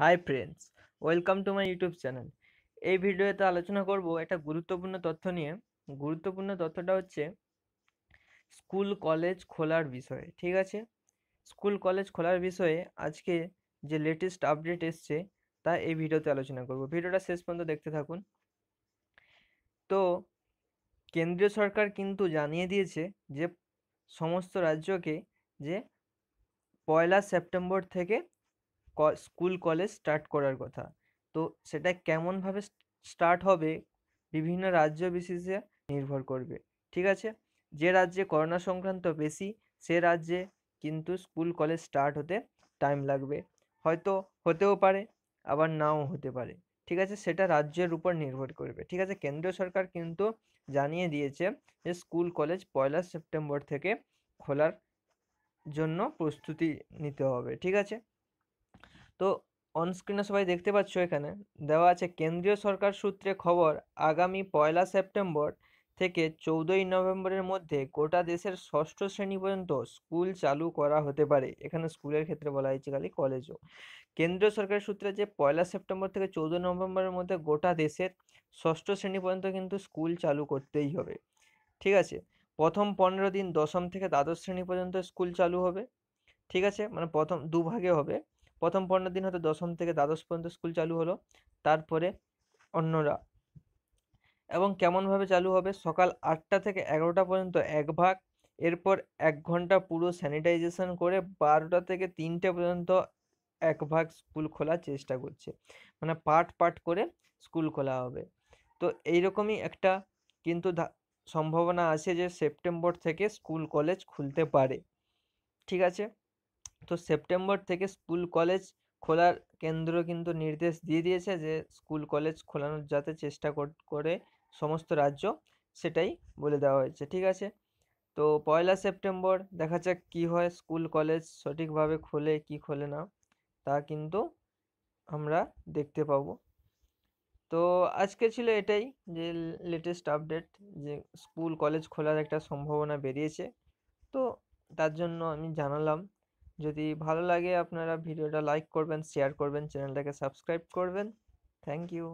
high friends welcome to my YouTube channel এই ভিডিওতে আলোচনা করব একটা গুরুত্বপূর্ণ তথ্য নিয়ে গুরুত্বপূর্ণ তথ্যটা হচ্ছে স্কুল কলেজ খোলার বিষয়ে ঠিক আছে স্কুল কলেজ খোলার বিষয়ে আজকে যে লেটেস্ট আপডেট এসছে তা এই ভিডিওতে আলোচনা করব ভিডিওটা শেষ পর্যন্ত দেখতে থাকুন তো কেন্দ্রীয় সরকার কিন্তু জানিয়ে দিয়েছে যে সমস্ত রাজ্যকে যে পয়লা সেপ্টেম্বর থেকে স্কুল কলেজ স্টার্ট করার কথা তো সেটা কেমনভাবে স্টার্ট হবে বিভিন্ন রাজ্য বিশেষে নির্ভর করবে ঠিক আছে যে রাজ্যে করোনা সংক্রান্ত বেশি সে রাজ্যে কিন্তু স্কুল কলেজ স্টার্ট হতে টাইম লাগবে হয়তো হতেও পারে আবার নাও হতে পারে ঠিক আছে সেটা রাজ্যের উপর নির্ভর করবে ঠিক আছে কেন্দ্র সরকার কিন্তু জানিয়ে দিয়েছে যে স্কুল কলেজ পয়লা সেপ্টেম্বর থেকে খোলার জন্য প্রস্তুতি নিতে হবে ঠিক আছে তো অনস্ক্রিনে সবাই দেখতে পাচ্ছ এখানে দেওয়া আছে কেন্দ্রীয় সরকার সূত্রে খবর আগামী পয়লা সেপ্টেম্বর থেকে চৌদ্দই নভেম্বরের মধ্যে গোটা দেশের ষষ্ঠ শ্রেণী পর্যন্ত স্কুল চালু করা হতে পারে এখানে স্কুলের ক্ষেত্রে বলা হয়েছে খালি কলেজও কেন্দ্রীয় সরকার সূত্রে যে পয়লা সেপ্টেম্বর থেকে চৌদ্দ নভেম্বরের মধ্যে গোটা দেশের ষষ্ঠ শ্রেণী পর্যন্ত কিন্তু স্কুল চালু করতেই হবে ঠিক আছে প্রথম পনেরো দিন দশম থেকে দ্বাদশ শ্রেণী পর্যন্ত স্কুল চালু হবে ঠিক আছে মানে প্রথম দুভাগে হবে প্রথম পনেরো দিন হতে দশম থেকে দ্বাদশ পর্যন্ত স্কুল চালু হলো তারপরে অন্যরা এবং কেমনভাবে চালু হবে সকাল আটটা থেকে এগারোটা পর্যন্ত এক ভাগ এরপর এক ঘন্টা পুরো স্যানিটাইজেশন করে বারোটা থেকে তিনটে পর্যন্ত এক ভাগ স্কুল খোলার চেষ্টা করছে মানে পার্ট পার্ট করে স্কুল খোলা হবে তো এইরকমই একটা কিন্তু সম্ভাবনা আছে যে সেপ্টেম্বর থেকে স্কুল কলেজ খুলতে পারে ঠিক আছে তো সেপ্টেম্বর থেকে স্কুল কলেজ খোলার কেন্দ্র কিন্তু নির্দেশ দিয়ে দিয়েছে যে স্কুল কলেজ খোলানোর যাতে চেষ্টা করে সমস্ত রাজ্য সেটাই বলে দেওয়া হয়েছে ঠিক আছে তো পয়লা সেপ্টেম্বর দেখা যাক কী হয় স্কুল কলেজ সঠিকভাবে খোলে কি খোলে না তা কিন্তু আমরা দেখতে পাবো তো আজকে ছিল এটাই যে লেটেস্ট আপডেট যে স্কুল কলেজ খোলার একটা সম্ভাবনা বেরিয়েছে তো তার জন্য আমি জানালাম যদি ভালো লাগে আপনারা ভিডিওটা লাইক করবেন শেয়ার করবেন চ্যানেলটাকে সাবস্ক্রাইব করবেন थैंक यू